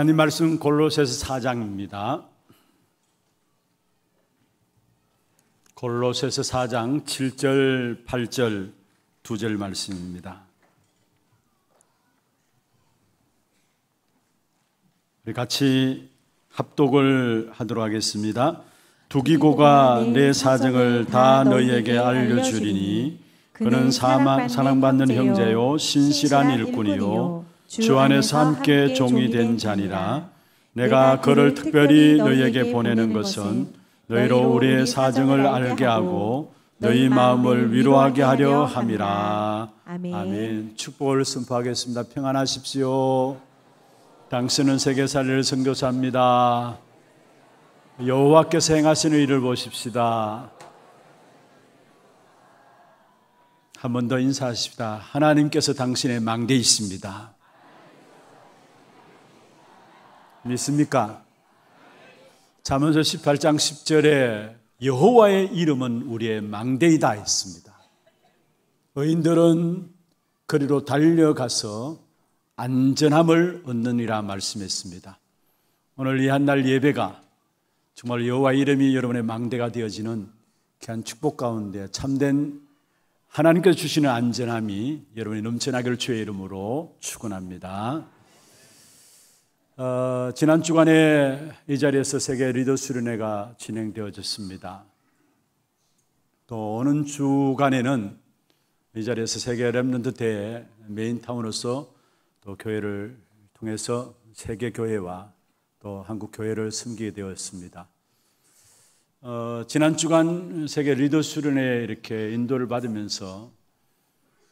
하나님 말씀 골로새서 4장입니다. 골로새서 4장 7절 8절 두 절 말씀입니다. 우리 같이 합독을 하도록 하겠습니다. 두기고가 내 사정을 다 너희에게 알려주리니 그는 사랑 사랑받는 형제요 신실한 일꾼이요 주 안에서 함께 종이 된잔니라 내가 그를 특별히 너희에게 보내는 것은 너희로 우리의 사정을 알게 하고 너희 마음을 위로하게 하려 함이라 아멘, 축복을 선포하겠습니다 평안하십시오 당신은 세계 살릴 선교사입니다 여호와께서 행하시는 일을 보십시다 한 번 더 인사하십시다 하나님께서 당신의 망대이십니다 믿습니까? 자문서 18장 10절에 여호와의 이름은 우리의 망대이다 했습니다. 의인들은 그리로 달려가서 안전함을 얻느니라 말씀했습니다. 오늘 이 한날 예배가 정말 여호와 이름이 여러분의 망대가 되어지는 귀한 축복 가운데 참된 하나님께서 주시는 안전함이 여러분이 넘쳐나기를 주의 이름으로 축원합니다. 어, 지난 주간에 이 자리에서 세계 리더 수련회가 진행되어졌습니다. 또 오는 주간에는 이 자리에서 세계 랩런드 대회 메인타운으로서 또 교회를 통해서 세계 교회와 또 한국 교회를 섬기게 되었습니다. 어, 지난 주간 세계 리더 수련회 이렇게 인도를 받으면서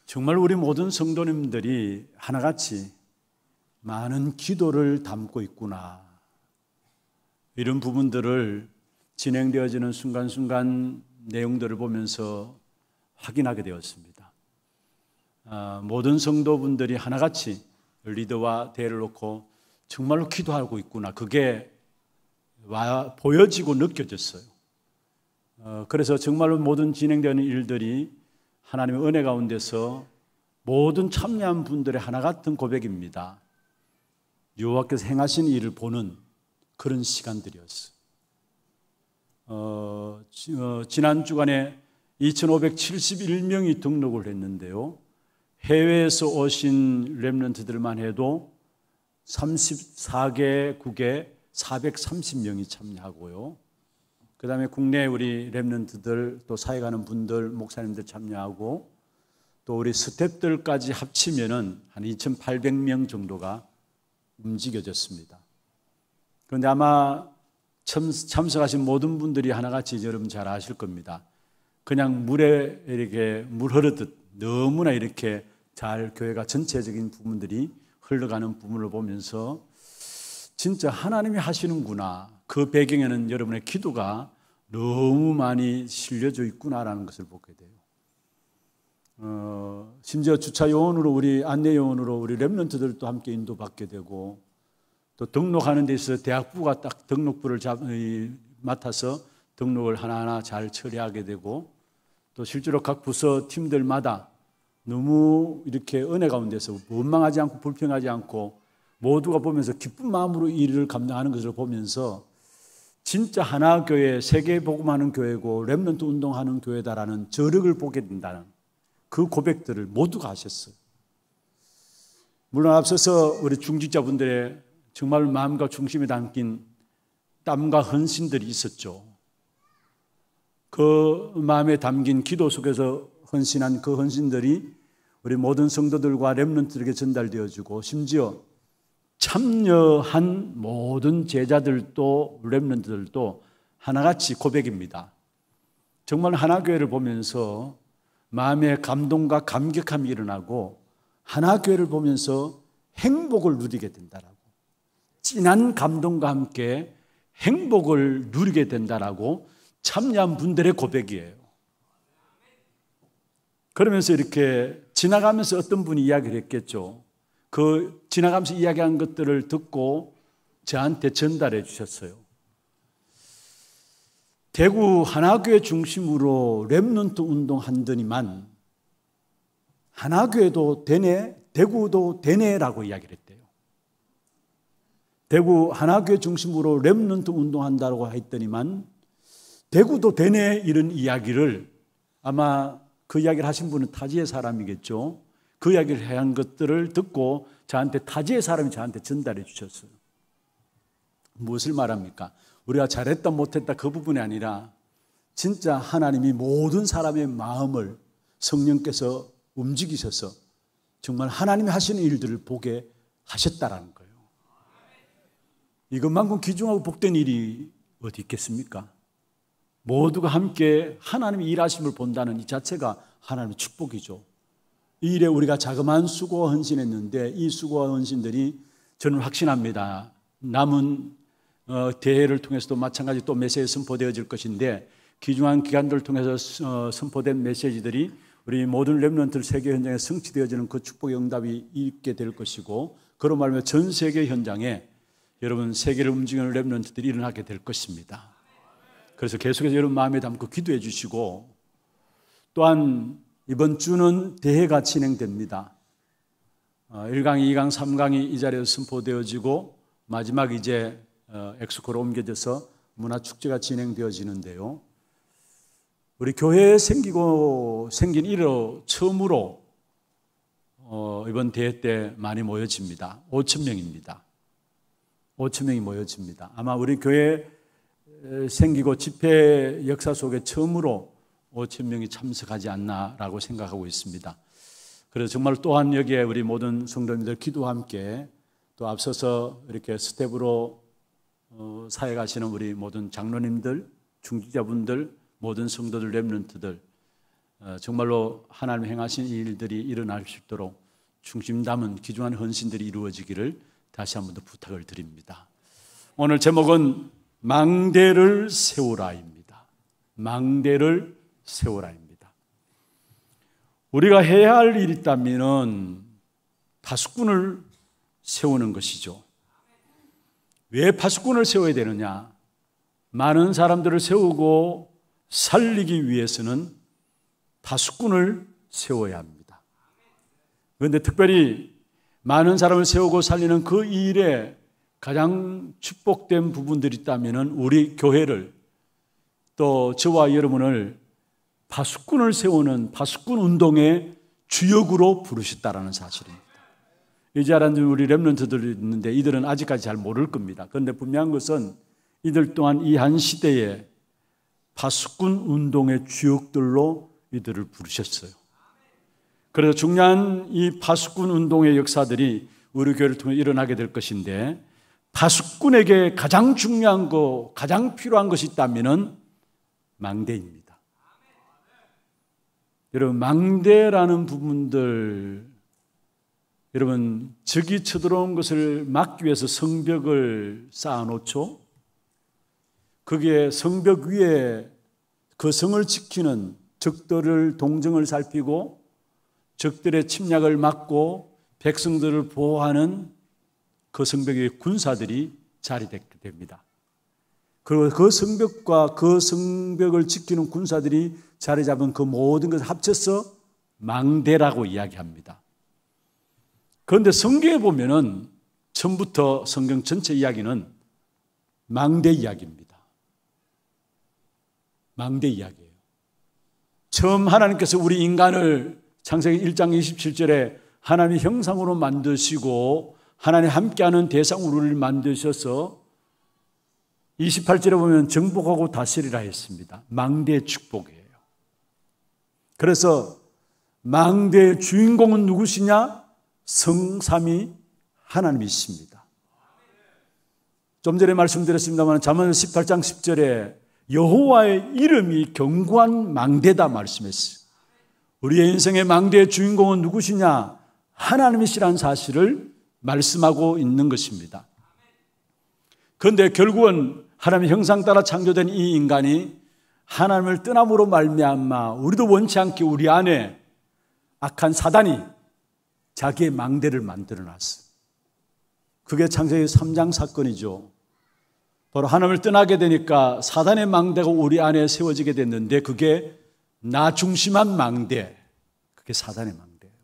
정말 우리 모든 성도님들이 하나같이 많은 기도를 담고 있구나. 이런 부분들을 진행되어지는 순간순간 내용들을 보면서 확인하게 되었습니다. 아, 모든 성도분들이 하나같이 리더와 대를 놓고 정말로 기도하고 있구나. 그게 와, 보여지고 느껴졌어요. 어, 그래서 정말로 모든 진행되는 일들이 하나님의 은혜 가운데서 모든 참여한 분들의 하나 같은 고백입니다. 여호와께서 행하신 일을 보는 그런 시간들이었어. 어, 어, 지난 주간에 2,571명이 등록을 했는데요. 해외에서 오신 랩런트들만 해도 34개 국에 430명이 참여하고요. 그 다음에 국내 우리 랩런트들 또 사회 가는 분들 목사님들 참여하고 또 우리 스탭들까지 합치면은 한 2,800명 정도가 움직여졌습니다. 그런데 아마 참석하신 모든 분들이 하나같이 여러분 잘 아실 겁니다. 그냥 물에 이렇게 물 흐르듯 너무나 이렇게 잘 교회가 전체적인 부분들이 흘러가는 부분을 보면서 진짜 하나님이 하시는구나. 그 배경에는 여러분의 기도가 너무 많이 실려져 있구나라는 것을 보게 돼요. 어, 심지어 주차 요원으로 우리 안내 요원으로 우리 랩런트들도 함께 인도받게 되고 또 등록하는 데 있어서 대학부가 딱 등록부를 잡, 이, 맡아서 등록을 하나하나 잘 처리하게 되고 또 실제로 각 부서 팀들마다 너무 이렇게 은혜 가운데서 원망하지 않고 불평하지 않고 모두가 보면서 기쁜 마음으로 일을 감당하는 것을 보면서 진짜 하나 교회, 세계 복음하는 교회고 렘런트 운동하는 교회다라는 저력을 보게 된다는 그 고백들을 모두가 하셨어요. 물론 앞서서 우리 중직자분들의 정말 마음과 중심에 담긴 땀과 헌신들이 있었죠. 그 마음에 담긴 기도 속에서 헌신한 그 헌신들이 우리 모든 성도들과 렘런트에게 전달되어지고 심지어 참여한 모든 제자들도 렘런트들도 하나같이 고백입니다. 정말 하나교회를 보면서 마음의 감동과 감격함이 일어나고 하나 교회를 보면서 행복을 누리게 된다라고 진한 감동과 함께 행복을 누리게 된다라고 참여한 분들의 고백이에요. 그러면서 이렇게 지나가면서 어떤 분이 이야기를 했겠죠. 그 지나가면서 이야기한 것들을 듣고 저한테 전달해 주셨어요. 대구 하나교회 중심으로 랩런트 운동한 더니만 하나교회도 되네, 대구도 되네라고 이야기를 했대요. 대구 하나교회 중심으로 랩런트 운동한다고 했더니만 대구도 되네 이런 이야기를 아마 그 이야기를 하신 분은 타지의 사람이겠죠. 그 이야기를 해한 것들을 듣고 저한테 타지의 사람이 저한테 전달해 주셨어요. 무엇을 말합니까? 우리가 잘했다 못했다 그 부분이 아니라 진짜 하나님이 모든 사람의 마음을 성령께서 움직이셔서 정말 하나님이 하시는 일들을 보게 하셨다라는 거예요. 이것만큼 귀중하고 복된 일이 어디 있겠습니까? 모두가 함께 하나님의 일하심을 본다는 이 자체가 하나님의 축복이죠. 이 일에 우리가 자그마한 수고와 헌신했는데 이 수고와 헌신들이 저는 확신합니다. 남은 어, 대회를 통해서도 마찬가지 또 메시지 선포되어질 것인데 귀중한 기간들을 통해서 어, 선포된 메시지들이 우리 모든 렘런트 세계 현장에 성취되어지는 그 축복의 응답이 있게 될 것이고 그런 말하면 전 세계 현장에 여러분 세계를 움직이는 렘런트들이 일어나게 될 것입니다. 그래서 계속해서 여러분 마음에 담고 기도해 주시고 또한 이번 주는 대회가 진행됩니다. 1강, 2강, 3강이 이 자리에서 선포되어지고 마지막 이제 어, 엑스코로 옮겨져서 문화축제가 진행되어지는데요. 우리 교회에 생기고 생긴 이로 처음으로 어, 이번 대회 때 많이 모여집니다. 5천 명입니다. 5천 명이 모여집니다. 아마 우리 교회 생기고 집회 역사 속에 처음으로 5천 명이 참석하지 않나라고 생각하고 있습니다. 그래서 정말 또한 여기에 우리 모든 성도님들 기도와 함께 또 앞서서 이렇게 스텝으로 어, 사회 가시는 우리 모든 장로님들, 중직자분들, 모든 성도들, 렘런트들 어, 정말로 하나님 행하신 일들이 일어날 수 있도록 중심 담은 귀중한 헌신들이 이루어지기를 다시 한 번 더 부탁을 드립니다. 오늘 제목은 망대를 세우라입니다. 망대를 세우라입니다. 우리가 해야 할 일이 있다면 다수꾼을 세우는 것이죠. 왜 파수꾼을 세워야 되느냐? 많은 사람들을 세우고 살리기 위해서는 파수꾼을 세워야 합니다. 그런데 특별히 많은 사람을 세우고 살리는 그 일에 가장 축복된 부분들이 있다면 우리 교회를 또 저와 여러분을 파수꾼을 세우는 파수꾼 운동의 주역으로 부르셨다라는 사실입니다. 이제라는 우리 렘런트들이 있는데 이들은 아직까지 잘 모를 겁니다. 그런데 분명한 것은 이들 또한 이 한 시대에 파수꾼 운동의 주역들로 이들을 부르셨어요. 그래서 중요한 이 파수꾼 운동의 역사들이 우리 교회를 통해 일어나게 될 것인데 파수꾼에게 가장 중요한 거, 가장 필요한 것이 있다면 망대입니다. 여러분, 망대라는 부분들 여러분, 적이 쳐들어온 것을 막기 위해서 성벽을 쌓아놓죠. 거기에 성벽 위에 그 성을 지키는 적들을 동정을 살피고 적들의 침략을 막고 백성들을 보호하는 그 성벽의 군사들이 자리됩니다. 그리고 그 성벽과 그 성벽을 지키는 군사들이 자리 잡은 그 모든 것을 합쳐서 망대라고 이야기합니다. 그런데 성경에 보면은 처음부터 성경 전체 이야기는 망대 이야기입니다. 망대 이야기예요. 처음 하나님께서 우리 인간을 창세기 1장 27절에 하나님의 형상으로 만드시고 하나님 함께하는 대상으로 우리를 만드셔서 28절에 보면 정복하고 다스리라 했습니다. 망대 축복이에요. 그래서 망대의 주인공은 누구시냐? 성삼이 하나님이십니다. 좀 전에 말씀드렸습니다만 잠언 18장 10절에 여호와의 이름이 경고한 망대다 말씀했어요. 우리의 인생의 망대의 주인공은 누구시냐? 하나님이시란 사실을 말씀하고 있는 것입니다. 그런데 결국은 하나님의 형상 따라 창조된 이 인간이 하나님을 떠남으로 말미암아 우리도 원치 않게 우리 안에 악한 사단이 자기의 망대를 만들어 놨어. 그게 창세기 3장 사건이죠. 바로 하나님을 떠나게 되니까 사단의 망대가 우리 안에 세워지게 됐는데 그게 나 중심한 망대. 그게 사단의 망대예요.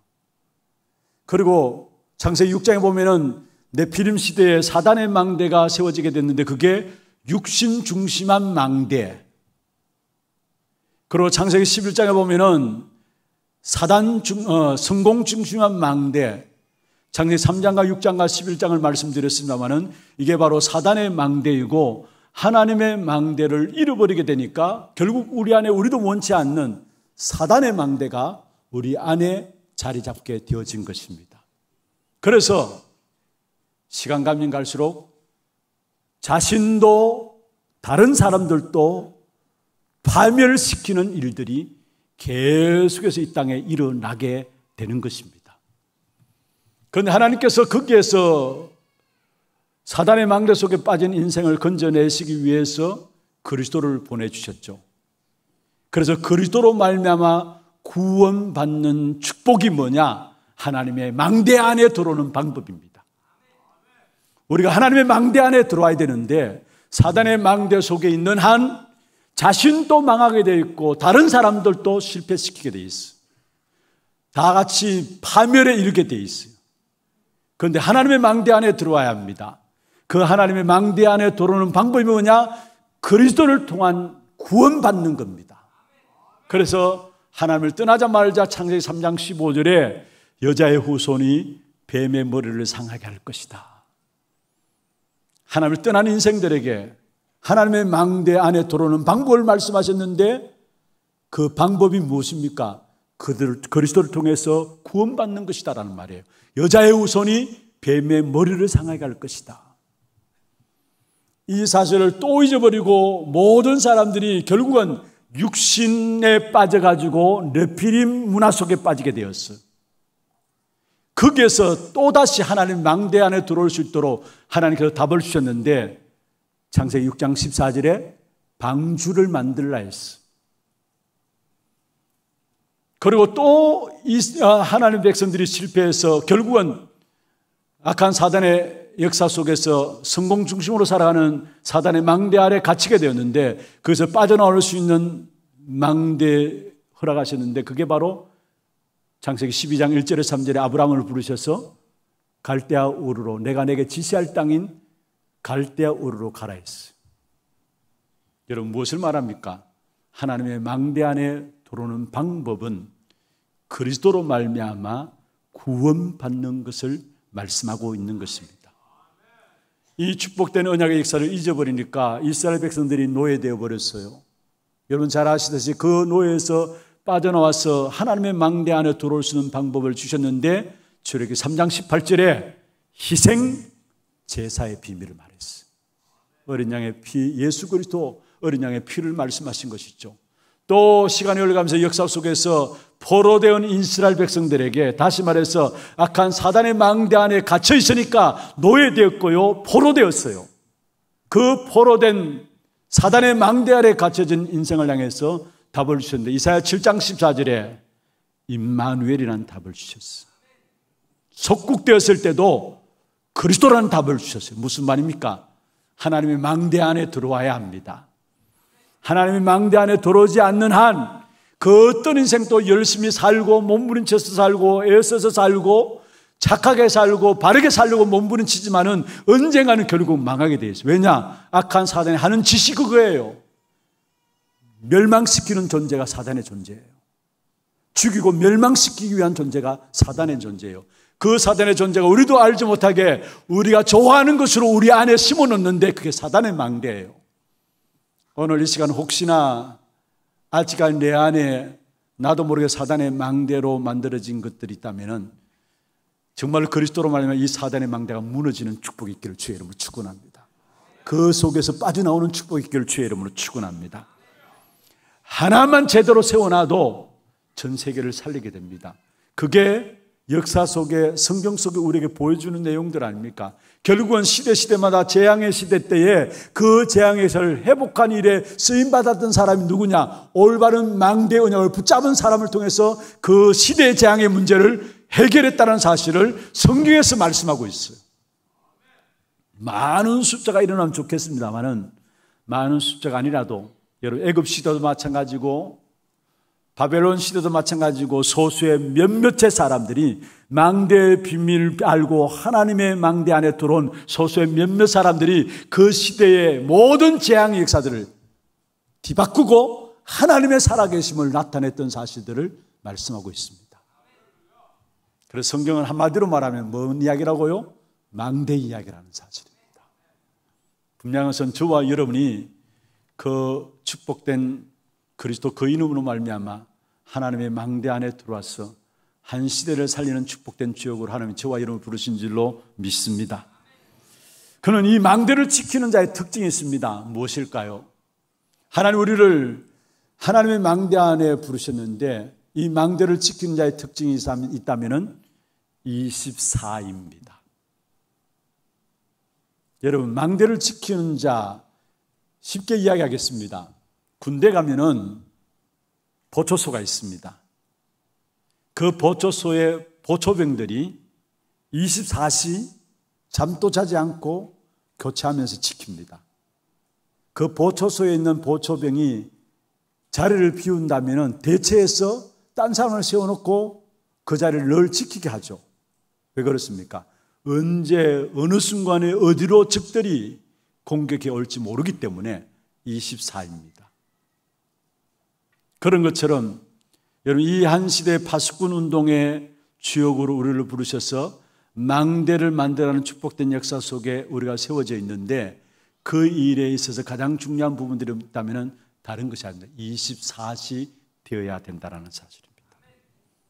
그리고 창세기 6장에 보면은 네피림 시대에 사단의 망대가 세워지게 됐는데 그게 육신 중심한 망대. 그리고 창세기 11장에 보면은 사단 중, 어, 성공 중심한 망대, 장세 3장과 6장과 11장을 말씀드렸습니다만은 이게 바로 사단의 망대이고 하나님의 망대를 잃어버리게 되니까 결국 우리 안에 우리도 원치 않는 사단의 망대가 우리 안에 자리 잡게 되어진 것입니다. 그래서 시간 가면 갈수록 자신도 다른 사람들도 파멸시키는 일들이 계속해서 이 땅에 일어나게 되는 것입니다. 그런데 하나님께서 거기에서 사단의 망대 속에 빠진 인생을 건져내시기 위해서 그리스도를 보내주셨죠. 그래서 그리스도로 말미암아 구원받는 축복이 뭐냐? 하나님의 망대 안에 들어오는 방법입니다. 우리가 하나님의 망대 안에 들어와야 되는데 사단의 망대 속에 있는 한 자신도 망하게 되어 있고 다른 사람들도 실패시키게 돼 있어요. 다 같이 파멸에 이르게 돼 있어요. 그런데 하나님의 망대 안에 들어와야 합니다. 그 하나님의 망대 안에 들어오는 방법이 뭐냐? 그리스도를 통한 구원받는 겁니다. 그래서 하나님을 떠나자 말자 창세기 3장 15절에 여자의 후손이 뱀의 머리를 상하게 할 것이다. 하나님을 떠난 인생들에게 하나님의 망대 안에 들어오는 방법을 말씀하셨는데 그 방법이 무엇입니까? 그들 그리스도를 통해서 구원받는 것이다라는 말이에요. 여자의 우선이 뱀의 머리를 상하게 할 것이다. 이 사실을 또 잊어버리고 모든 사람들이 결국은 육신에 빠져가지고 레피림 문화 속에 빠지게 되었어. 거기에서 또다시 하나님 망대 안에 들어올 수 있도록 하나님께서 답을 주셨는데 창세기 6장 14절에 방주를 만들라 했어. 그리고 또 아, 하나님 백성들이 실패해서 결국은 악한 사단의 역사 속에서 성공 중심으로 살아가는 사단의 망대 아래 갇히게 되었는데 그래서 빠져나올 수 있는 망대 허락하셨는데 그게 바로 창세기 12장 1절에 3절에 아브라함을 부르셔서 갈대아 우르로 내가 내게 지시할 땅인 갈대아 우르로 가라 했어 여러분 무엇을 말합니까? 하나님의 망대 안에 들어오는 방법은 그리스도로 말미암아 구원받는 것을 말씀하고 있는 것입니다. 이 축복된 언약의 역사를 잊어버리니까 이스라엘 백성들이 노예되어 버렸어요. 여러분 잘아시다시그 노예에서 빠져나와서 하나님의 망대 안에 들어올 수 있는 방법을 주셨는데 출애기 3장 18절에 희생 제사의 비밀을 말해요. 어린 양의 피, 예수 그리스도 어린 양의 피를 말씀하신 것이죠. 또 시간이 흘러가면서 역사 속에서 포로되온 인스라엘 백성들에게 다시 말해서 악한 사단의 망대 안에 갇혀 있으니까 노예되었고요. 포로되었어요. 그 포로된 사단의 망대 아래 갇혀진 인생을 향해서 답을 주셨는데 이사야 7장 14절에 임마누엘이라는 답을 주셨어요. 속국되었을 때도 그리스도라는 답을 주셨어요. 무슨 말입니까? 하나님의 망대 안에 들어와야 합니다. 하나님의 망대 안에 들어오지 않는 한 그 어떤 인생도 열심히 살고 몸부림쳐서 살고 애써서 살고 착하게 살고 바르게 살려고 몸부림치지만은 언젠가는 결국 망하게 돼 있어요. 왜냐? 악한 사단이 하는 짓이 그거예요. 멸망시키는 존재가 사단의 존재예요. 죽이고 멸망시키기 위한 존재가 사단의 존재예요. 그 사단의 존재가 우리도 알지 못하게 우리가 좋아하는 것으로 우리 안에 심어 놓는데 그게 사단의 망대예요. 오늘 이 시간 혹시나 아직까지 내 안에 나도 모르게 사단의 망대로 만들어진 것들이 있다면 정말 그리스도로 말하면 이 사단의 망대가 무너지는 축복이 있기를 주의 이름으로 축원합니다. 그 속에서 빠져나오는 축복이 있기를 주의 이름으로 축원합니다. 하나만 제대로 세워놔도 전 세계를 살리게 됩니다. 그게 역사 속에 성경 속에 우리에게 보여주는 내용들 아닙니까? 결국은 시대 시대마다 재앙의 시대 때에 그재앙에서 회복한 일에 쓰임 받았던 사람이 누구냐? 올바른 망대 언약을 붙잡은 사람을 통해서 그 시대 재앙의 문제를 해결했다는 사실을 성경에서 말씀하고 있어요. 많은 숫자가 일어나면 좋겠습니다만은 많은 숫자가 아니라도 여러분 애굽 시대도 마찬가지고 바벨론 시대도 마찬가지고 소수의 몇몇의 사람들이 망대의 비밀을 알고 하나님의 망대 안에 들어온 소수의 몇몇 사람들이 그 시대의 모든 재앙의 역사들을 뒤바꾸고 하나님의 살아계심을 나타냈던 사실들을 말씀하고 있습니다. 그래서 성경은 한마디로 말하면 뭔 이야기라고요? 망대 이야기라는 사실입니다. 분명한 것은 저와 여러분이 그 축복된 그리스도 그 이름으로 말미암아 하나님의 망대 안에 들어와서 한 시대를 살리는 축복된 주역으로 하나님 저와 이름을 부르신 줄로 믿습니다. 그는 이 망대를 지키는 자의 특징이 있습니다. 무엇일까요? 하나님 우리를 하나님의 망대 안에 부르셨는데 이 망대를 지키는 자의 특징이 있다면 24입니다. 여러분, 망대를 지키는 자 쉽게 이야기하겠습니다. 군대 가면은 보초소가 있습니다. 그 보초소의 보초병들이 24시 잠도 자지 않고 교체하면서 지킵니다. 그 보초소에 있는 보초병이 자리를 비운다면 대체해서 딴 사람을 세워놓고 그 자리를 늘 지키게 하죠. 왜 그렇습니까? 언제, 어느 순간에 어디로 적들이 공격해 올지 모르기 때문에 24입니다. 그런 것처럼 여러분 이 한 시대 파수꾼 운동의 주역으로 우리를 부르셔서 망대를 만들라는 축복된 역사 속에 우리가 세워져 있는데 그 일에 있어서 가장 중요한 부분들이 있다면 다른 것이 아닙니다. 24시 되어야 된다라는 사실입니다.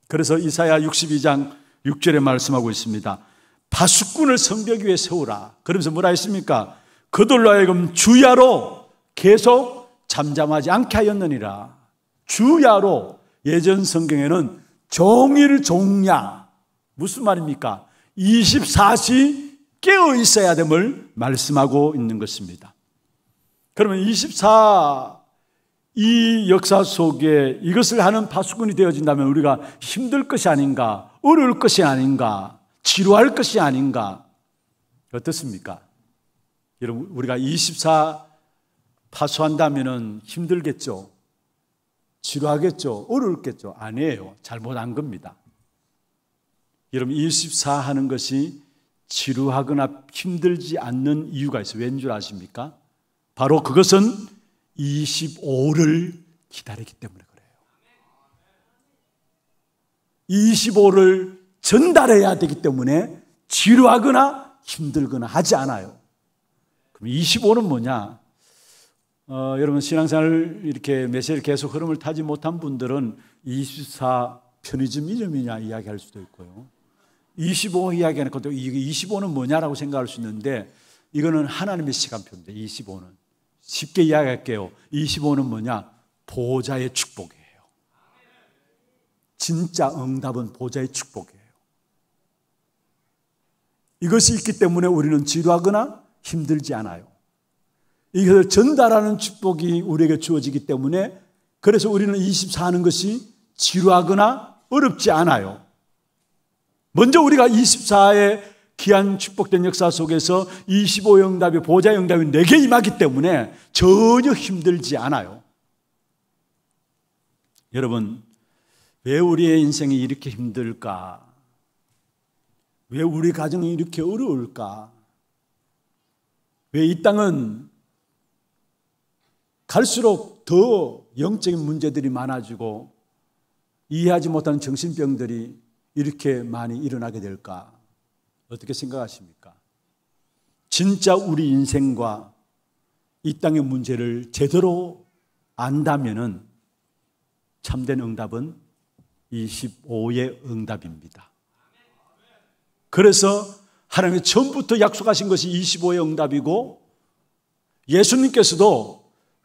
그래서 이사야 62장 6절에 말씀하고 있습니다. 파수꾼을 성벽 위에 세우라. 그러면서 뭐라 했습니까? 그들로 하여금 주야로 계속 잠잠하지 않게 하였느니라. 주야로 예전 성경에는 종일 종야 무슨 말입니까? 24시 깨어 있어야 됨을 말씀하고 있는 것입니다. 그러면 24, 이 역사 속에 이것을 하는 파수꾼이 되어진다면 우리가 힘들 것이 아닌가, 어려울 것이 아닌가, 지루할 것이 아닌가. 어떻습니까? 여러분, 우리가 24 파수한다면 힘들겠죠? 지루하겠죠? 어려울겠죠 아니에요. 잘못한 겁니다. 여러분, 24 하는 것이 지루하거나 힘들지 않는 이유가 있어요. 왠 줄 아십니까? 바로 그것은 25를 기다리기 때문에 그래요. 25를 전달해야 되기 때문에 지루하거나 힘들거나 하지 않아요. 그럼 25는 뭐냐? 어, 여러분 신앙생활 이렇게 메시를 계속 흐름을 타지 못한 분들은 24 편의점 이름이냐 이야기할 수도 있고요. 25 이야기하는 것도 25는 뭐냐라고 생각할 수 있는데 이거는 하나님의 시간표입니다. 25는 쉽게 이야기할게요. 25는 뭐냐? 보좌의 축복이에요. 진짜 응답은 보좌의 축복이에요. 이것이 있기 때문에 우리는 지루하거나 힘들지 않아요. 이것을 전달하는 축복이 우리에게 주어지기 때문에 그래서 우리는 24하는 것이 지루하거나 어렵지 않아요. 먼저 우리가 24의 귀한 축복된 역사 속에서 2 5영답이보좌영답이 내게 임하기 때문에 전혀 힘들지 않아요. 여러분, 왜 우리의 인생이 이렇게 힘들까? 왜 우리 가정이 이렇게 어려울까? 왜 이 땅은 갈수록 더 영적인 문제들이 많아지고 이해하지 못하는 정신병들이 이렇게 많이 일어나게 될까? 어떻게 생각하십니까? 진짜 우리 인생과 이 땅의 문제를 제대로 안다면 참된 응답은 25의 응답입니다. 그래서 하나님이 처음부터 약속하신 것이 25의 응답이고 예수님께서도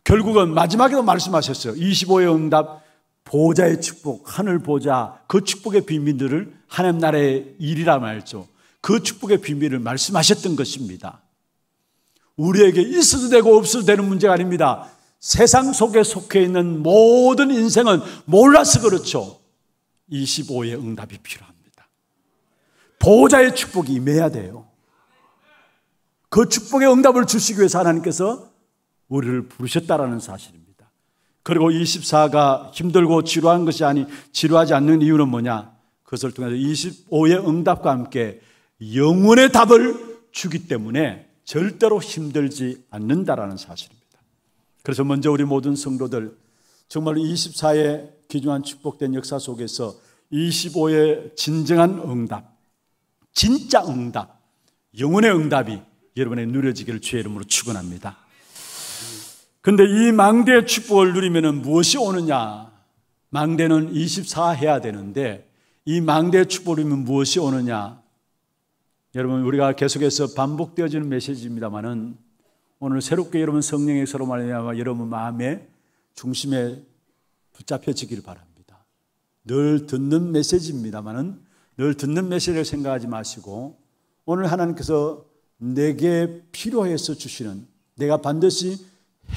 결국은 마지막에도 말씀하셨어요. 25의 응답, 보좌의 축복, 하늘 보좌, 그 축복의 비밀들을 하나님 나라의 일이라 말죠. 그 축복의 비밀을 말씀하셨던 것입니다. 우리에게 있어도 되고 없어도 되는 문제가 아닙니다. 세상 속에 속해 있는 모든 인생은 몰라서 그렇죠. 25의 응답이 필요합니다. 보호자의 축복이 임해야 돼요. 그 축복의 응답을 주시기 위해서 하나님께서 우리를 부르셨다라는 사실입니다. 그리고 24가 힘들고 지루한 것이 아니 지루하지 않는 이유는 뭐냐? 그것을 통해서 25의 응답과 함께 영혼의 답을 주기 때문에 절대로 힘들지 않는다라는 사실입니다. 그래서 먼저 우리 모든 성도들 정말 24의 기중한 축복된 역사 속에서 25의 진정한 응답, 진짜 응답, 영혼의 응답이 여러분의 누려지기를 주의 이름으로 축원합니다. 근데 이 망대의 축복을 누리면 무엇이 오느냐? 망대는 24 해야 되는데 이 망대의 축복이면 무엇이 오느냐? 여러분 우리가 계속해서 반복되어지는 메시지입니다만은 오늘 새롭게 여러분 성령의 서로 말미암아 여러분 마음의 중심에 붙잡혀지기를 바랍니다. 늘 듣는 메시지입니다만은 늘 듣는 메시지를 생각하지 마시고 오늘 하나님께서 내게 필요해서 주시는 내가 반드시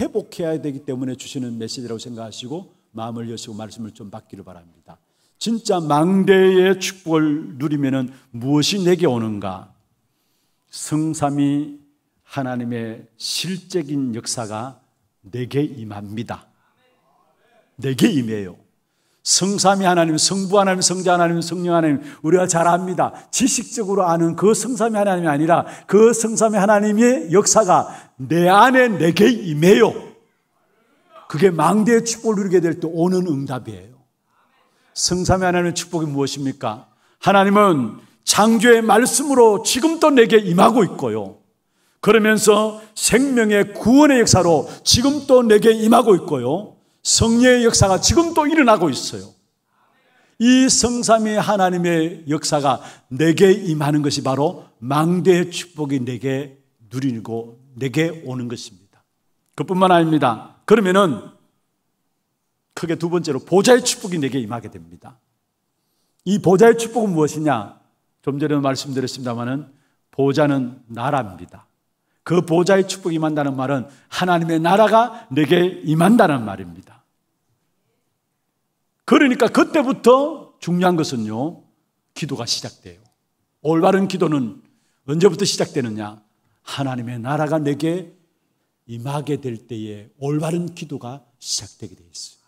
회복해야 되기 때문에 주시는 메시지라고 생각하시고 마음을 여시고 말씀을 좀 받기를 바랍니다. 진짜 망대의 축복을 누리면은 무엇이 내게 오는가? 성삼이 하나님의 실적인 역사가 내게 임합니다. 내게 임해요. 성삼이 하나님, 성부 하나님, 성자 하나님, 성령 하나님 우리가 잘 압니다. 지식적으로 아는 그 성삼위 하나님이 아니라 그 성삼위 하나님의 역사가 내 안에 내게 임해요. 그게 망대의 축복을 누리게 될 때 오는 응답이에요. 성삼위 하나님의 축복이 무엇입니까? 하나님은 창조의 말씀으로 지금도 내게 임하고 있고요. 그러면서 생명의 구원의 역사로 지금도 내게 임하고 있고요. 성례의 역사가 지금도 일어나고 있어요. 이 성삼위 하나님의 역사가 내게 임하는 것이 바로 망대의 축복이 내게 누리고 내게 오는 것입니다. 그뿐만 아닙니다. 그러면은 크게 두 번째로 보좌의 축복이 내게 임하게 됩니다. 이 보좌의 축복은 무엇이냐? 좀전에 말씀드렸습니다만은 보좌는 나라입니다. 그 보좌의 축복이 임한다는 말은 하나님의 나라가 내게 임한다는 말입니다. 그러니까 그때부터 중요한 것은요, 기도가 시작돼요. 올바른 기도는 언제부터 시작되느냐? 하나님의 나라가 내게 임하게 될 때에 올바른 기도가 시작되게 돼 있어요.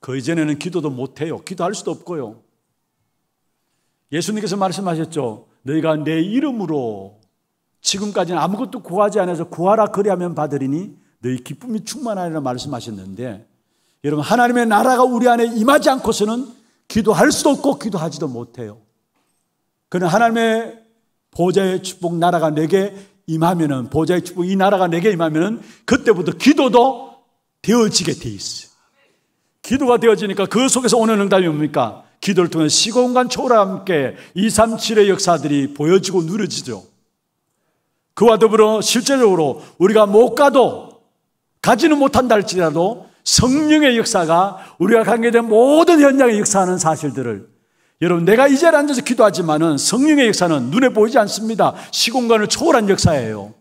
그 이전에는 기도도 못해요. 기도할 수도 없고요. 예수님께서 말씀하셨죠. 너희가 내 이름으로 지금까지는 아무것도 구하지 않아서 구하라 그리하면 받으리니 너희 기쁨이 충만하리라 말씀하셨는데 여러분 하나님의 나라가 우리 안에 임하지 않고서는 기도할 수도 없고 기도하지도 못해요. 그러나 하나님의 보좌의 축복 나라가 내게 임하면은 보좌의 축복 이 나라가 내게 임하면은 그때부터 기도도 되어지게 돼 있어요. 기도가 되어지니까 그 속에서 오는 응답이 뭡니까? 기도를 통해 시공간 초월함께 237의 역사들이 보여지고 누려지죠. 그와 더불어 실제적으로 우리가 못 가도 가지는 못한다 할지라도 성령의 역사가 우리가 관계된 모든 현장에 역사하는 사실들을 여러분 내가 이 자리에 앉아서 기도하지만은 성령의 역사는 눈에 보이지 않습니다. 시공간을 초월한 역사예요.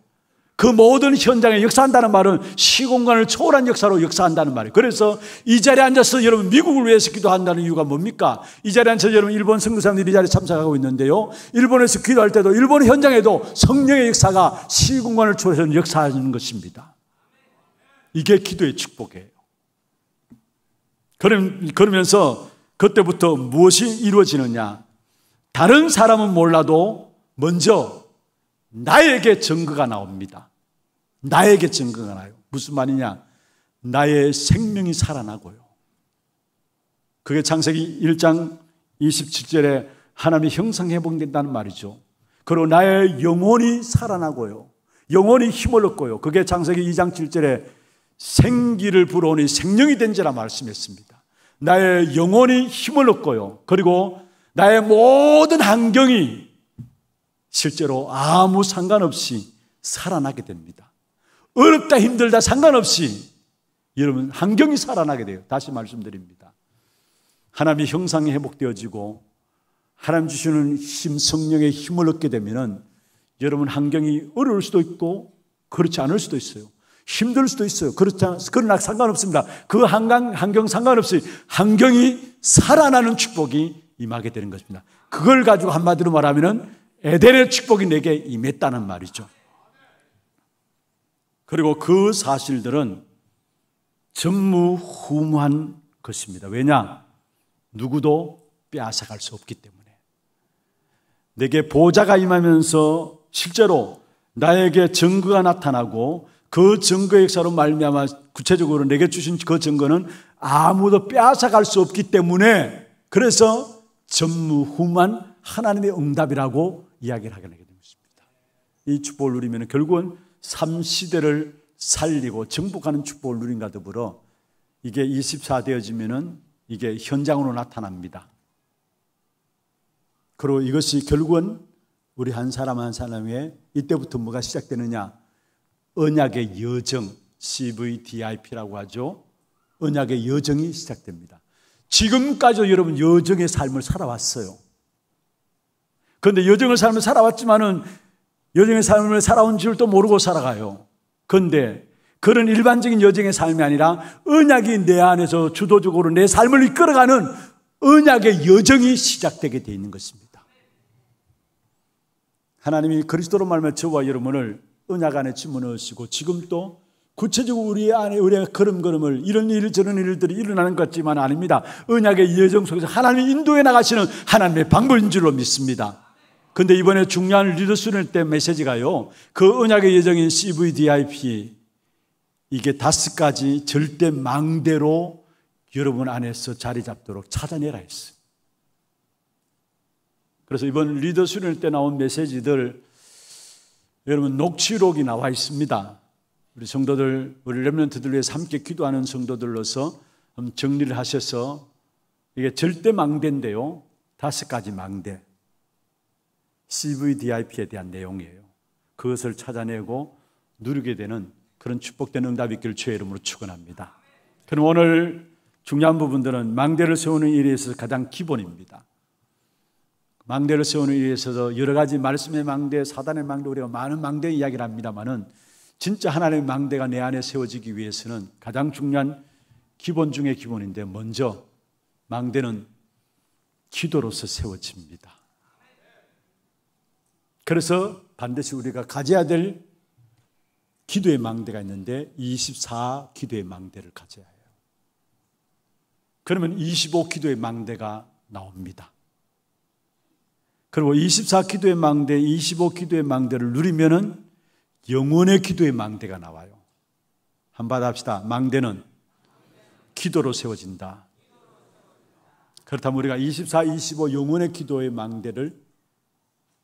그 모든 현장에 역사한다는 말은 시공간을 초월한 역사로 역사한다는 말이에요. 그래서 이 자리에 앉아서 여러분 미국을 위해서 기도한다는 이유가 뭡니까? 이 자리에 앉아서 여러분 일본 선교사님들이 이 자리에 참석하고 있는데요. 일본에서 기도할 때도 일본 현장에도 성령의 역사가 시공간을 초월해서 역사하는 것입니다. 이게 기도의 축복이에요. 그러면서 그때부터 무엇이 이루어지느냐? 다른 사람은 몰라도 먼저 나에게 증거가 나옵니다. 나에게 증거가 나요. 무슨 말이냐? 나의 생명이 살아나고요. 그게 창세기 1장 27절에 하나님이 형상 회복된다는 말이죠. 그리고 나의 영혼이 살아나고요. 영혼이 힘을 얻고요. 그게 창세기 2장 7절에 생기를 불어오니 생명이 된 자라 말씀했습니다. 나의 영혼이 힘을 얻고요. 그리고 나의 모든 환경이 실제로 아무 상관없이 살아나게 됩니다. 어렵다 힘들다 상관없이 여러분 환경이 살아나게 돼요. 다시 말씀드립니다. 하나님의 형상이 회복되어지고 하나님 주시는 힘, 성령의 힘을 얻게 되면은 여러분 환경이 어려울 수도 있고 그렇지 않을 수도 있어요. 힘들 수도 있어요. 그렇다, 그러나 상관없습니다. 그 환경, 환경 상관없이 환경이 살아나는 축복이 임하게 되는 것입니다. 그걸 가지고 한마디로 말하면은 에덴의 축복이 내게 임했다는 말이죠. 그리고 그 사실들은 전무후무한 것입니다. 왜냐? 누구도 빼앗아갈 수 없기 때문에. 내게 보좌가 임하면서 실제로 나에게 증거가 나타나고 그 증거의 역사로 말미암아 구체적으로 내게 주신 그 증거는 아무도 빼앗아갈 수 없기 때문에 그래서 전무후무한 하나님의 응답이라고 이야기를 하게 되는 것입니다. 이 축복을 누리면 결국은 3시대를 살리고 정복하는 축복을 누린가 더불어 이게 24되어지면은 이게 현장으로 나타납니다. 그리고 이것이 결국은 우리 한 사람 한 사람의 이때부터 뭐가 시작되느냐? 언약의 여정, CVDIP라고 하죠. 언약의 여정이 시작됩니다. 지금까지 여러분 여정의 삶을 살아왔어요. 그런데 여정의 삶을 살아왔지만은 여정의 삶을 살아온 줄도 모르고 살아가요. 그런데 그런 일반적인 여정의 삶이 아니라 언약이 내 안에서 주도적으로 내 삶을 이끌어가는 언약의 여정이 시작되게 되어 있는 것입니다. 하나님이 그리스도로 말면 저와 여러분을 언약 안에 집어넣시고 지금 또 구체적으로 우리 안에 우리의 걸음걸음을 이런 일 저런 일들이 일어나는 것 같지만 아닙니다. 언약의 여정 속에서 하나님이 인도해 나가시는 하나님의 방법인 줄로 믿습니다. 근데 이번에 중요한 리더스를 때 메시지가요. 그 언약의 예정인 CVDIP 이게 다섯 가지 절대 망대로 여러분 안에서 자리 잡도록 찾아내라 했어요. 그래서 이번 리더 수련회 때 나온 메시지들 여러분 녹취록이 나와 있습니다. 우리 성도들, 우리 렘런트들 위해 함께 기도하는 성도들로서 정리를 하셔서 이게 절대 망대인데요. 다섯 가지 망대. CVDIP에 대한 내용이에요. 그것을 찾아내고 누리게 되는 그런 축복된 응답이 있기를 주의 이름으로 축원합니다. 그럼 오늘 중요한 부분들은 망대를 세우는 일에 있어서 가장 기본입니다. 망대를 세우는 일에 있어서 여러 가지 말씀의 망대, 사단의 망대, 우리가 많은 망대 이야기를 합니다만은 진짜 하나님의 망대가 내 안에 세워지기 위해서는 가장 중요한 기본 중의 기본인데 먼저 망대는 기도로서 세워집니다. 그래서 반드시 우리가 가져야 될 기도의 망대가 있는데 24 기도의 망대를 가져야 해요. 그러면 25 기도의 망대가 나옵니다. 그리고 24 기도의 망대, 25 기도의 망대를 누리면은 영혼의 기도의 망대가 나와요. 한바 합시다. 망대는 기도로 세워진다. 그렇다면 우리가 24, 25 영혼의 기도의 망대를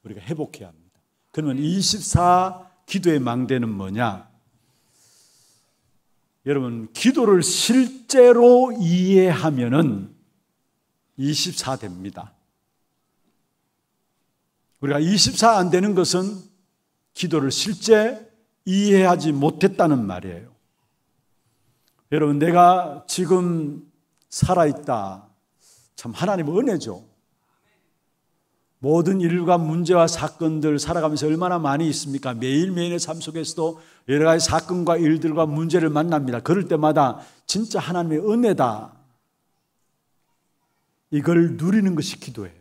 우리가 회복해야 합니다. 그러면 24 기도의 망대는 뭐냐? 여러분, 기도를 실제로 이해하면은 24 됩니다. 우리가 24 안 되는 것은 기도를 실제 이해하지 못했다는 말이에요. 여러분, 내가 지금 살아있다. 참 하나님 은혜죠. 모든 일과 문제와 사건들 살아가면서 얼마나 많이 있습니까? 매일매일의 삶 속에서도 여러 가지 사건과 일들과 문제를 만납니다. 그럴 때마다 진짜 하나님의 은혜다. 이걸 누리는 것이 기도예요.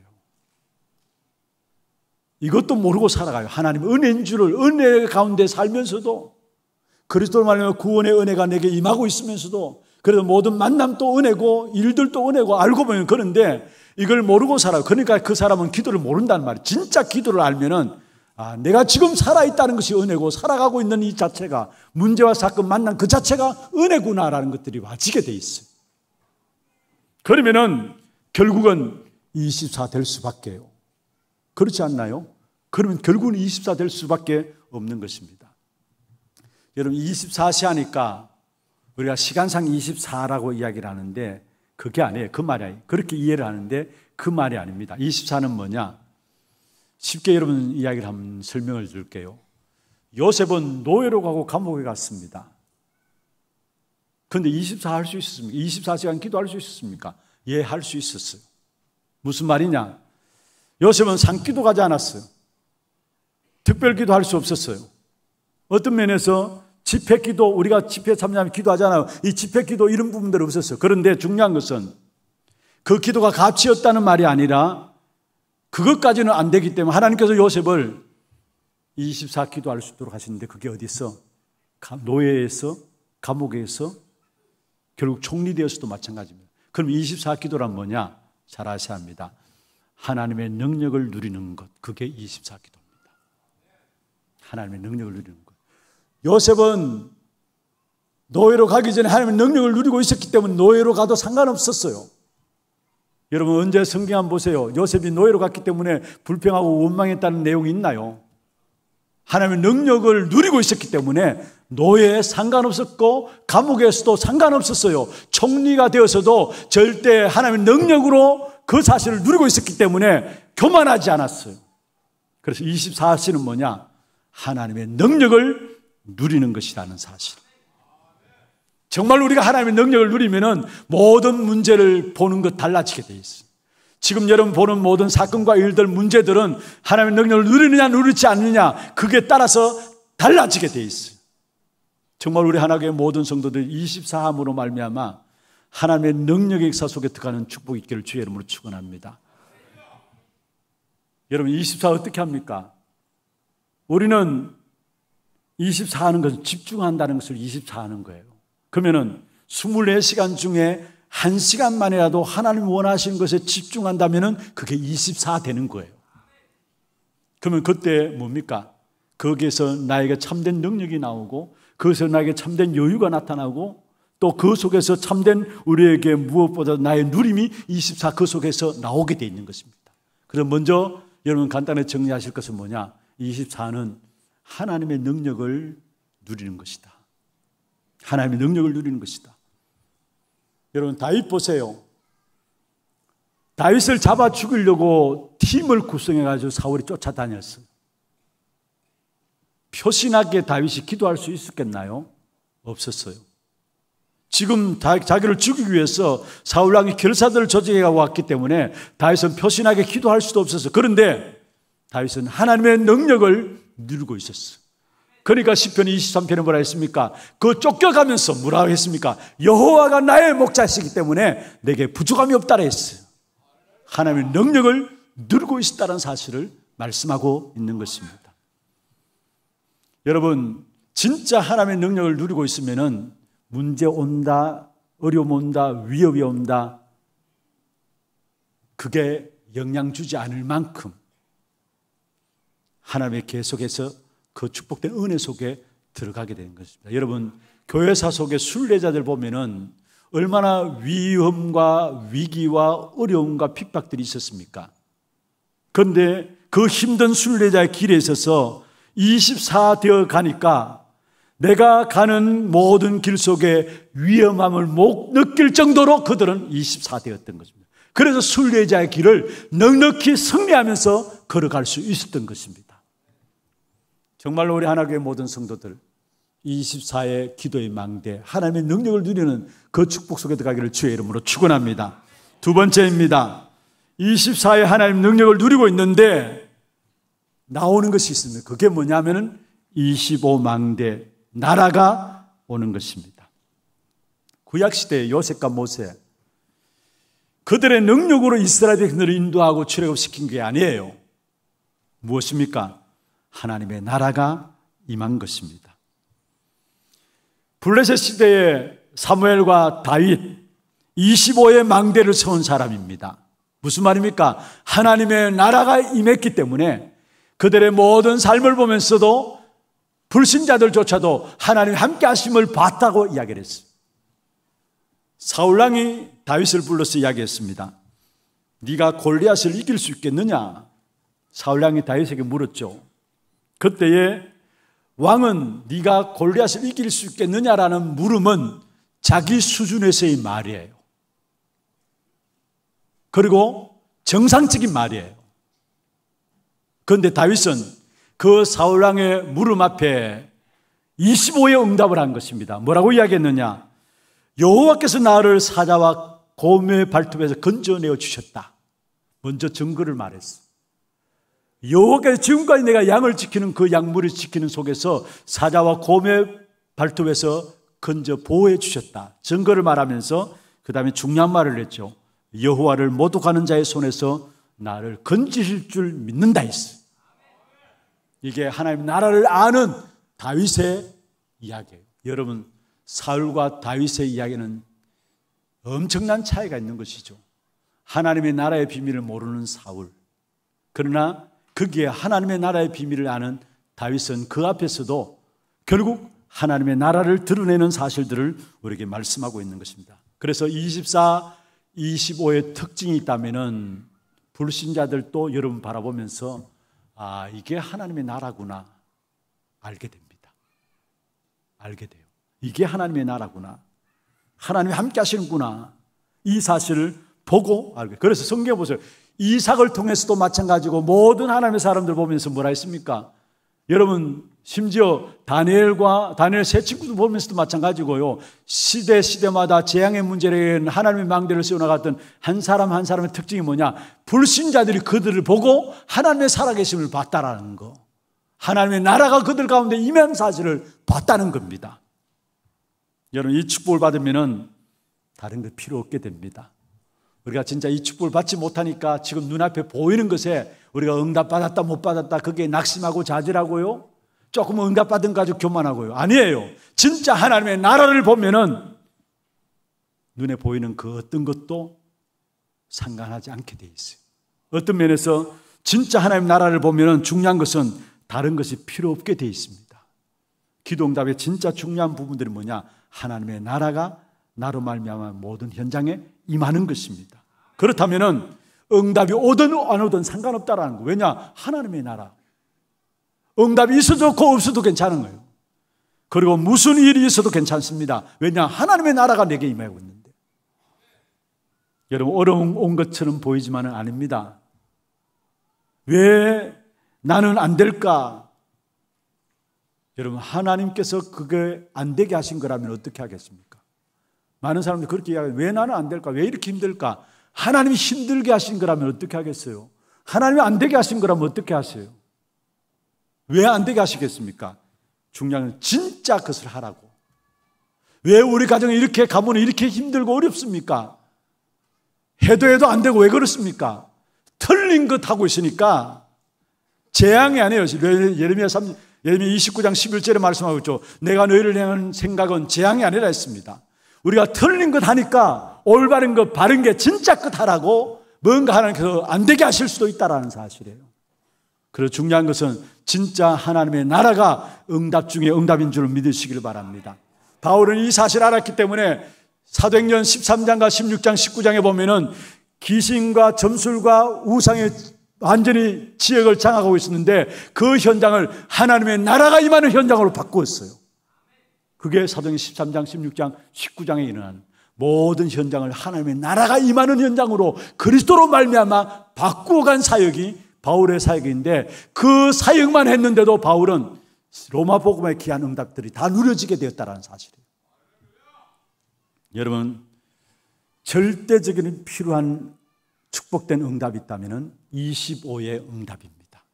이것도 모르고 살아가요. 하나님 은혜인 줄을 은혜 가운데 살면서도 그리스도를 말하면 구원의 은혜가 내게 임하고 있으면서도 그래도 모든 만남도 은혜고 일들도 은혜고 알고 보면 그런데 이걸 모르고 살아요. 그러니까 그 사람은 기도를 모른다는 말이에요. 진짜 기도를 알면은 아, 내가 지금 살아있다는 것이 은혜고 살아가고 있는 이 자체가 문제와 사건 만난 그 자체가 은혜구나라는 것들이 와지게 돼 있어요. 그러면은 결국은 24 될 수밖에요. 그렇지 않나요? 그러면 결국은 24 될 수밖에 없는 것입니다. 여러분 24시 하니까 우리가 시간상 24라고 이야기를 하는데 그게 아니에요. 그 말이 아니에요. 그렇게 이해를 하는데 그 말이 아닙니다. 24는 뭐냐? 쉽게 여러분 이야기를 한번 설명을 줄게요. 요셉은 노예로 가고 감옥에 갔습니다. 근데 24 할 수 있었습니까? 24시간 기도할 수 있었습니까? 예, 할 수 있었어요. 무슨 말이냐? 요셉은 산기도 가지 않았어요. 특별 기도할 수 없었어요. 어떤 면에서 집회 기도, 우리가 집회 참여하면 기도하잖아요. 이 집회 기도 이런 부분들이 없었어요. 그런데 중요한 것은 그 기도가 값이었다는 말이 아니라 그것까지는 안 되기 때문에 하나님께서 요셉을 24 기도할 수 있도록 하시는데 그게 어디 있 노예에서, 감옥에서, 결국 총리되어서도 마찬가지입니다. 그럼 24 기도란 뭐냐? 잘 아셔야 합니다. 하나님의 능력을 누리는 것. 그게 24 기도입니다. 하나님의 능력을 누리는 것. 요셉은 노예로 가기 전에 하나님의 능력을 누리고 있었기 때문에 노예로 가도 상관없었어요. 여러분 언제 성경 한 보세요. 요셉이 노예로 갔기 때문에 불평하고 원망했다는 내용이 있나요? 하나님의 능력을 누리고 있었기 때문에 노예에 상관없었고 감옥에서도 상관없었어요. 총리가 되어서도 절대 하나님의 능력으로 그 사실을 누리고 있었기 때문에 교만하지 않았어요. 그래서 24시는 뭐냐? 하나님의 능력을 누리는 것이라는 사실. 정말 우리가 하나님의 능력을 누리면은 모든 문제를 보는 것 달라지게 돼 있어. 지금 여러분 보는 모든 사건과 일들, 문제들은 하나님의 능력을 누리느냐, 누리지 않느냐, 그게 따라서 달라지게 돼 있어. 정말 우리 하나님의 모든 성도들 24함으로 말미암아 하나님의 능력의 역사 속에 들어가는 축복이 있기를 주의 이름으로 축원합니다. 여러분 24 어떻게 합니까? 우리는 24 하는 것은 집중한다는 것을 24 하는 거예요. 그러면은 24시간 중에 1시간만이라도 하나님 원하시는 것에 집중한다면은 그게 24 되는 거예요. 그러면 그때 뭡니까? 거기에서 나에게 참된 능력이 나오고 그것서 나에게 참된 여유가 나타나고 또 그 속에서 참된 우리에게 무엇보다 나의 누림이 24 그 속에서 나오게 돼 있는 것입니다. 그래 먼저 여러분 간단히 정리하실 것은 뭐냐? 24는 하나님의 능력을 누리는 것이다. 하나님의 능력을 누리는 것이다. 여러분 다윗 보세요. 다윗을 잡아 죽이려고 팀을 구성해 가지고 사울이 쫓아다녔어요. 표신하게 다윗이 기도할 수 있었겠나요? 없었어요. 지금 다, 자기를 죽이기 위해서 사울 왕이 결사들을 조직해 왔기 때문에 다윗은 표신하게 기도할 수도 없었어요. 그런데 다윗은 하나님의 능력을 누르고 있었어. 그러니까 시편 23편에 뭐라 했습니까? 그 쫓겨가면서 뭐라 했습니까? 여호와가 나의 목자이시기 때문에 내게 부족함이 없다라 했어요. 하나님의 능력을 누르고 있었다는 사실을 말씀하고 있는 것입니다. 여러분, 진짜 하나님의 능력을 누리고 있으면은 문제 온다, 어려움 온다, 위협이 온다. 그게 영향 주지 않을 만큼 하나님의 계속해서 그 축복된 은혜 속에 들어가게 되는 것입니다. 여러분, 교회사 속에 순례자들 보면은 얼마나 위험과 위기와 어려움과 핍박들이 있었습니까? 그런데 그 힘든 순례자의 길에 있어서 24 되어 가니까 내가 가는 모든 길 속에 위험함을 못 느낄 정도로 그들은 24 되었던 것입니다. 그래서 순례자의 길을 넉넉히 승리하면서 걸어갈 수 있었던 것입니다. 정말로 우리 하나교의 모든 성도들 24의 기도의 망대 하나님의 능력을 누리는 그 축복 속에 들어가기를 주의 이름으로 축원합니다. 두 번째입니다. 24의 하나님 능력을 누리고 있는데 나오는 것이 있습니다. 그게 뭐냐면은 25망대 나라가 오는 것입니다. 구약 시대의 요셉과 모세 그들의 능력으로 이스라엘 백성들을 인도하고 출애굽시킨 게 아니에요. 무엇입니까? 하나님의 나라가 임한 것입니다. 블레셋 시대에 사무엘과 다윗 25의 망대를 세운 사람입니다. 무슨 말입니까? 하나님의 나라가 임했기 때문에 그들의 모든 삶을 보면서도 불신자들조차도 하나님 함께 하심을 봤다고 이야기를 했습니다. 사울왕이 다윗을 불러서 이야기했습니다. 네가 골리앗을 이길 수 있겠느냐? 사울왕이 다윗에게 물었죠. 그때에 왕은 네가 골리앗을 이길 수 있겠느냐라는 물음은 자기 수준에서의 말이에요. 그리고 정상적인 말이에요. 그런데 다윗은 그 사울 왕의 물음 앞에 25의 응답을 한 것입니다. 뭐라고 이야기했느냐? 여호와께서 나를 사자와 곰의 발톱에서 건져내어 주셨다. 먼저 증거를 말했어. 여호와께서 지금까지 내가 양을 지키는 그 양물을 지키는 속에서 사자와 곰의 발톱에서 건져 보호해 주셨다. 증거를 말하면서 그 다음에 중요한 말을 했죠. 여호와를 모독하는 자의 손에서 나를 건지실 줄 믿는다 했어. 이게 하나님 나라를 아는 다윗의 이야기예요. 여러분 사울과 다윗의 이야기는 엄청난 차이가 있는 것이죠. 하나님의 나라의 비밀을 모르는 사울. 그러나 거기에 하나님의 나라의 비밀을 아는 다윗은 그 앞에서도 결국 하나님의 나라를 드러내는 사실들을 우리에게 말씀하고 있는 것입니다. 그래서 24, 25의 특징이 있다면은 불신자들도 여러분 바라보면서 아, 이게 하나님의 나라구나 알게 됩니다. 알게 돼요. 이게 하나님의 나라구나. 하나님이 함께 하시는구나. 이 사실을 보고 알게. 그래서 성경 보세요. 이삭을 통해서도 마찬가지고 모든 하나님의 사람들 보면서 뭐라 했습니까? 여러분 심지어 다니엘과 다니엘 세 친구도 보면서도 마찬가지고요. 시대 시대마다 재앙의 문제를 하나님의 망대를 세워나갔던 한 사람 한 사람의 특징이 뭐냐? 불신자들이 그들을 보고 하나님의 살아계심을 봤다라는 거. 하나님의 나라가 그들 가운데 임한 사실을 봤다는 겁니다. 여러분 이 축복을 받으면 다른 것 필요 없게 됩니다. 우리가 진짜 이 축복을 받지 못하니까 지금 눈앞에 보이는 것에 우리가 응답받았다 못 받았다 그게 낙심하고 좌절하고요 조금 응답받은 가지고 교만하고요. 아니에요. 진짜 하나님의 나라를 보면은 눈에 보이는 그 어떤 것도 상관하지 않게 돼 있어요. 어떤 면에서 진짜 하나님 의 나라를 보면은 중요한 것은 다른 것이 필요 없게 돼 있습니다. 기도응답의 진짜 중요한 부분들이 뭐냐? 하나님의 나라가 나로 말미암아 모든 현장에 임하는 것입니다. 그렇다면은 응답이 오든 안 오든 상관없다라는 거. 왜냐? 하나님의 나라. 응답이 있어도 좋고 그 없어도 괜찮은 거예요. 그리고 무슨 일이 있어도 괜찮습니다. 왜냐? 하나님의 나라가 내게 임하고 있는데. 여러분, 어려운 온 것처럼 보이지만은 아닙니다. 왜 나는 안 될까? 여러분, 하나님께서 그게 안 되게 하신 거라면 어떻게 하겠습니까? 많은 사람들이 그렇게 이야기해요. 왜 나는 안 될까? 왜 이렇게 힘들까? 하나님이 힘들게 하신 거라면 어떻게 하겠어요? 하나님이 안 되게 하신 거라면 어떻게 하세요? 왜 안 되게 하시겠습니까? 중요한 건 진짜 그것을 하라고. 왜 우리 가정이 이렇게 가문이 이렇게 힘들고 어렵습니까? 해도 해도 안 되고 왜 그렇습니까? 틀린 것 하고 있으니까 재앙이 아니에요. 예레미야 3 예레미야 29장 11절에 말씀하고 있죠. 내가 너희를 향한 생각은 재앙이 아니라 했습니다. 우리가 틀린 것 하니까 올바른 것, 바른 게 진짜 끝 하라고 뭔가 하나님께서 안 되게 하실 수도 있다라는 사실이에요. 그리고 중요한 것은 진짜 하나님의 나라가 응답 중에 응답인 줄 믿으시길 바랍니다. 바울은 이 사실을 알았기 때문에 사도행전 13장과 16장, 19장에 보면은 귀신과 점술과 우상의 완전히 지역을 장악하고 있었는데 그 현장을 하나님의 나라가 임하는 현장으로 바꾸었어요. 그게 사도행 13장, 16장, 19장에 일어난 모든 현장을 하나님의 나라가 임하는 현장으로 그리스도로 말미암아 바꾸어 간 사역이 바울의 사역인데 그 사역만 했는데도 바울은 로마 복음의 귀한 응답들이 다 누려지게 되었다는 사실이에요. 여러분 절대적인 필요한 축복된 응답이 있다면 25의 응답입니다.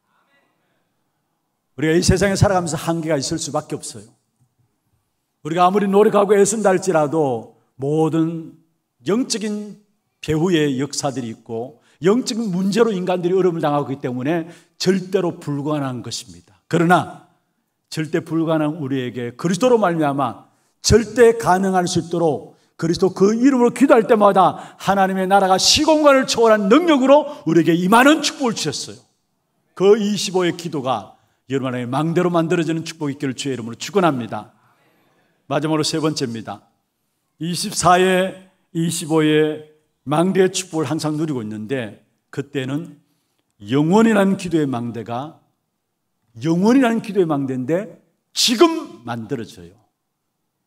우리가 이 세상에 살아가면서 한계가 있을 수밖에 없어요. 우리가 아무리 노력하고 애쓴다 할지라도 모든 영적인 배후의 역사들이 있고 영적인 문제로 인간들이 어려움을 당하기 고있 때문에 절대로 불가능한 것입니다. 그러나 절대 불가능한 우리에게 그리스도로 말미암아 절대 가능할 수 있도록 그리스도 그 이름으로 기도할 때마다 하나님의 나라가 시공간을 초월한 능력으로 우리에게 임하는 축복을 주셨어요. 그 25의 기도가 여러분의 망대로 만들어지는 축복이 있기를 주의 이름으로 축원합니다. 마지막으로 세 번째입니다. 24회, 25회 망대의 축복을 항상 누리고 있는데 그때는 영원이라는 기도의 망대가 영원이라는 기도의 망대인데 지금 만들어져요.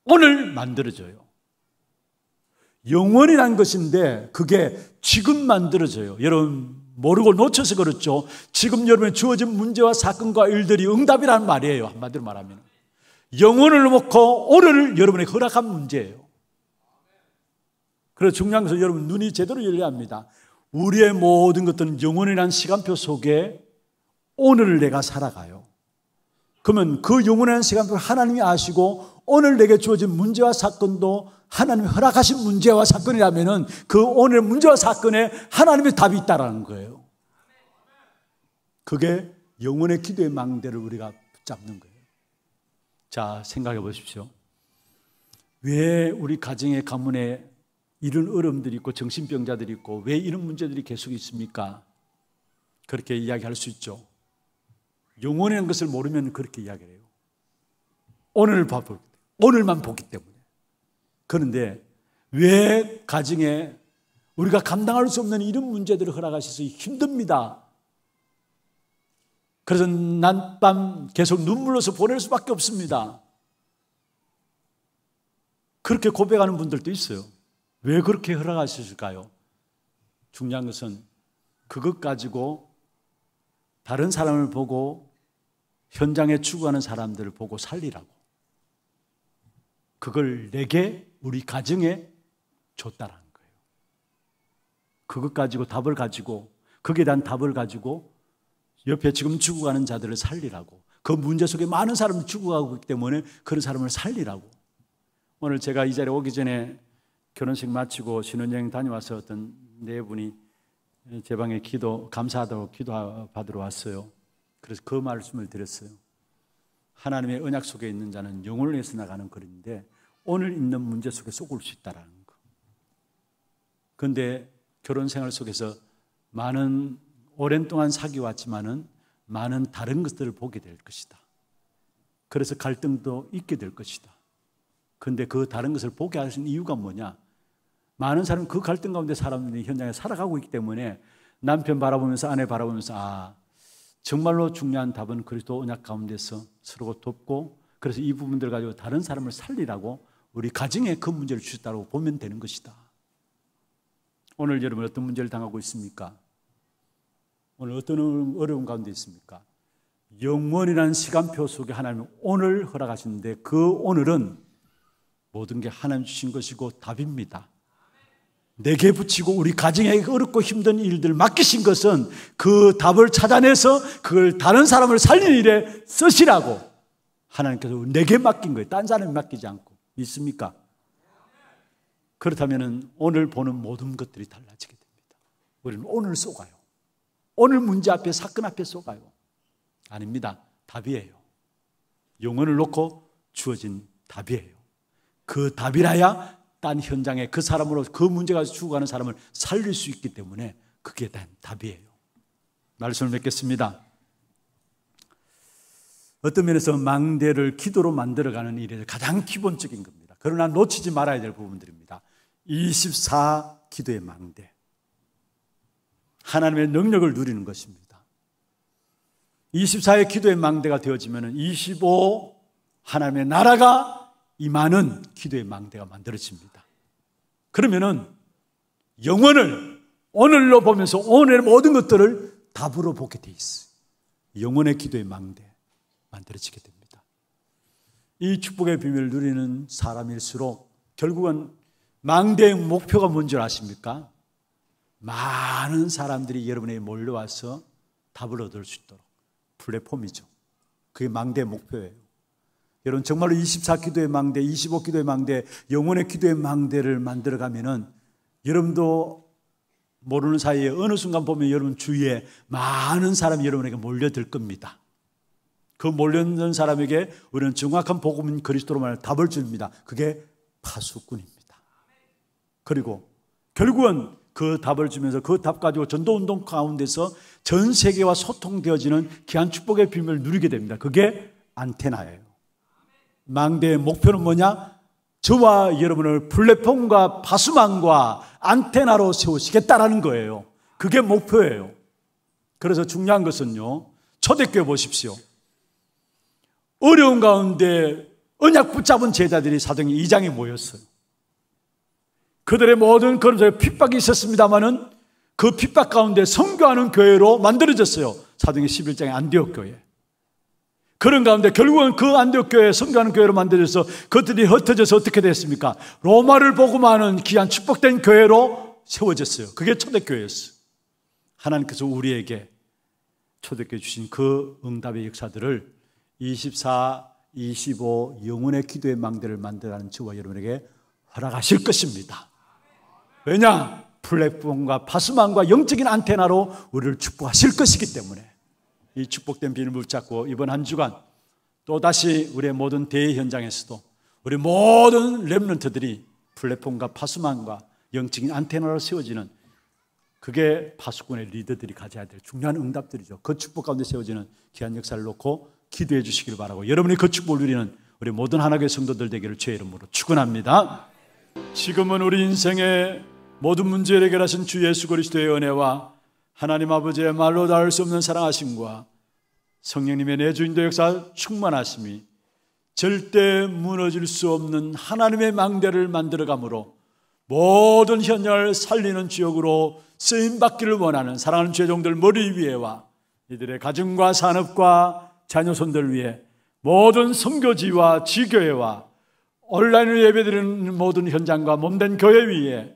오늘 만들어져요. 영원이란 것인데 그게 지금 만들어져요. 여러분 모르고 놓쳐서 그렇죠. 지금 여러분 주어진 문제와 사건과 일들이 응답이란 말이에요. 한마디로 말하면. 영혼을 놓고 오늘을 여러분의 허락한 문제예요. 그래서 중요한 것은 여러분 눈이 제대로 열려야 합니다. 우리의 모든 것들은 영혼이란 시간표 속에 오늘을 내가 살아가요. 그러면 그 영혼이라는 시간표를 하나님이 아시고 오늘 내게 주어진 문제와 사건도 하나님이 허락하신 문제와 사건이라면그 오늘 문제와 사건에 하나님의 답이 있다라는 거예요. 그게 영혼의 기도의 망대를 우리가 붙잡는 거예요. 자, 생각해 보십시오. 왜 우리 가정의 가문에 이런 어려움들이 있고 정신병자들이 있고 왜 이런 문제들이 계속 있습니까? 그렇게 이야기할 수 있죠. 영원이라는 것을 모르면 그렇게 이야기를 해요. 오늘을 봐 오늘만 보기 때문에. 그런데 왜 가정에 우리가 감당할 수 없는 이런 문제들을 허락하셔서 힘듭니다. 그래서 난 밤 계속 눈물로서 보낼 수밖에 없습니다. 그렇게 고백하는 분들도 있어요. 왜 그렇게 허락하셨을까요? 중요한 것은 그것 가지고 다른 사람을 보고 현장에 추구하는 사람들을 보고 살리라고. 그걸 내게 우리 가정에 줬다라는 거예요. 그것 가지고 답을 가지고 그에 대한 답을 가지고 옆에 지금 죽어가는 자들을 살리라고. 그 문제 속에 많은 사람을 죽어가고 있기 때문에 그런 사람을 살리라고. 오늘 제가 이 자리에 오기 전에 결혼식 마치고 신혼여행 다녀와서 어떤 네 분이 제 방에 기도, 감사하다고 기도 받으러 왔어요. 그래서 그 말씀을 드렸어요. 하나님의 언약 속에 있는 자는 영혼을 위해서 나가는 글인데 오늘 있는 문제 속에 쏙올 수 있다라는 거. 그런데 결혼 생활 속에서 많은 오랜 동안 사귀왔지만은 어 많은 다른 것들을 보게 될 것이다. 그래서 갈등도 있게 될 것이다. 근데 그 다른 것을 보게 하신 이유가 뭐냐? 많은 사람은 그 갈등 가운데 사람들이 현장에 살아가고 있기 때문에 남편 바라보면서 아내 바라보면서 아 정말로 중요한 답은 그리스도 언약 가운데서 서로 돕고 그래서 이 부분들 가지고 다른 사람을 살리라고 우리 가정에 그 문제를 주셨다고 보면 되는 것이다. 오늘 여러분 어떤 문제를 당하고 있습니까? 오늘 어떤 어려움 가운데 있습니까? 영원이라는 시간표 속에 하나님 오늘 허락하시는데 그 오늘은 모든 게 하나님 주신 것이고 답입니다. 내게 붙이고 우리 가정에 어렵고 힘든 일들 맡기신 것은 그 답을 찾아내서 그걸 다른 사람을 살리는 일에 쓰시라고 하나님께서 내게 맡긴 거예요. 딴 사람이 맡기지 않고. 믿습니까? 그렇다면 오늘 보는 모든 것들이 달라지게 됩니다. 우리는 오늘 속아요. 오늘 문제 앞에 사건 앞에 속아요. 아닙니다. 답이에요. 영혼을 놓고 주어진 답이에요. 그 답이라야 딴 현장에 그 사람으로 그 문제가 죽어가는 사람을 살릴 수 있기 때문에 그게 단 답이에요. 말씀을 맺겠습니다. 어떤 면에서 망대를 기도로 만들어가는 일이 가장 기본적인 겁니다. 그러나 놓치지 말아야 될 부분들입니다. 24 기도의 망대. 하나님의 능력을 누리는 것입니다. 24의 기도의 망대가 되어지면 25 하나님의 나라가 임하는 기도의 망대가 만들어집니다. 그러면은 영혼을 오늘로 보면서 오늘의 모든 것들을 답으로 보게 돼있어 영혼의 기도의 망대 만들어지게 됩니다. 이 축복의 비밀을 누리는 사람일수록 결국은 망대의 목표가 뭔줄 아십니까? 많은 사람들이 여러분에게 몰려와서 답을 얻을 수 있도록 플랫폼이죠. 그게 망대 목표예요. 여러분 정말로 24기도의 망대, 25기도의 망대, 영혼의 기도의 망대를 만들어 가면은 여러분도 모르는 사이에 어느 순간 보면 여러분 주위에 많은 사람이 여러분에게 몰려들 겁니다. 그 몰려든 사람에게 우리는 정확한 복음인 그리스도로만 답을 줍니다. 그게 파수꾼입니다. 그리고 결국은 그 답을 주면서 그 답 가지고 전도운동 가운데서 전 세계와 소통되어지는 귀한 축복의 비밀을 누리게 됩니다. 그게 안테나예요. 망대의 목표는 뭐냐? 저와 여러분을 플랫폼과 바수망과 안테나로 세우시겠다라는 거예요. 그게 목표예요. 그래서 중요한 것은요. 초대교회 보십시오. 어려운 가운데 언약 붙잡은 제자들이 사정 2장에 모였어요. 그들의 모든 걸음에 핍박이 있었습니다마는 그 핍박 가운데 선교하는 교회로 만들어졌어요. 사도행 11장의 안디옥 교회. 그런 가운데 결국은 그 안디옥 교회 선교하는 교회로 만들어져서 그들이 흩어져서 어떻게 됐습니까? 로마를 보고만은 귀한 축복된 교회로 세워졌어요. 그게 초대교회였어요. 하나님께서 우리에게 초대교회 주신 그 응답의 역사들을 24, 25 영혼의 기도의 망대를 만들어가는 저와 여러분에게 허락하실 것입니다. 왜냐? 플랫폼과 파수망과 영적인 안테나로 우리를 축복하실 것이기 때문에 이 축복된 비밀 붙잡고 이번 한 주간 또다시 우리의 모든 대회 현장에서도 우리 모든 랩런트들이 플랫폼과 파수망과 영적인 안테나로 세워지는 그게 파수꾼의 리더들이 가져야 될 중요한 응답들이죠. 그 축복 가운데 세워지는 귀한 역사를 놓고 기도해 주시길 바라고 여러분이 그 축복을 누리는 우리 모든 하나교의 성도들 되기를 죄의 이름으로 축원합니다. 지금은 우리 인생의 모든 문제를 해결하신 주 예수 그리스도의 은혜와 하나님 아버지의 말로 닿을 수 없는 사랑하심과 성령님의 내 주인도 역사 충만하심이 절대 무너질 수 없는 하나님의 망대를 만들어가므로 모든 현장을 살리는 지역으로 쓰임받기를 원하는 사랑하는 죄종들 머리 위에와 이들의 가정과 산업과 자녀손들 위해 모든 성교지와 지교회와 온라인을 예배드리는 모든 현장과 몸된 교회 위에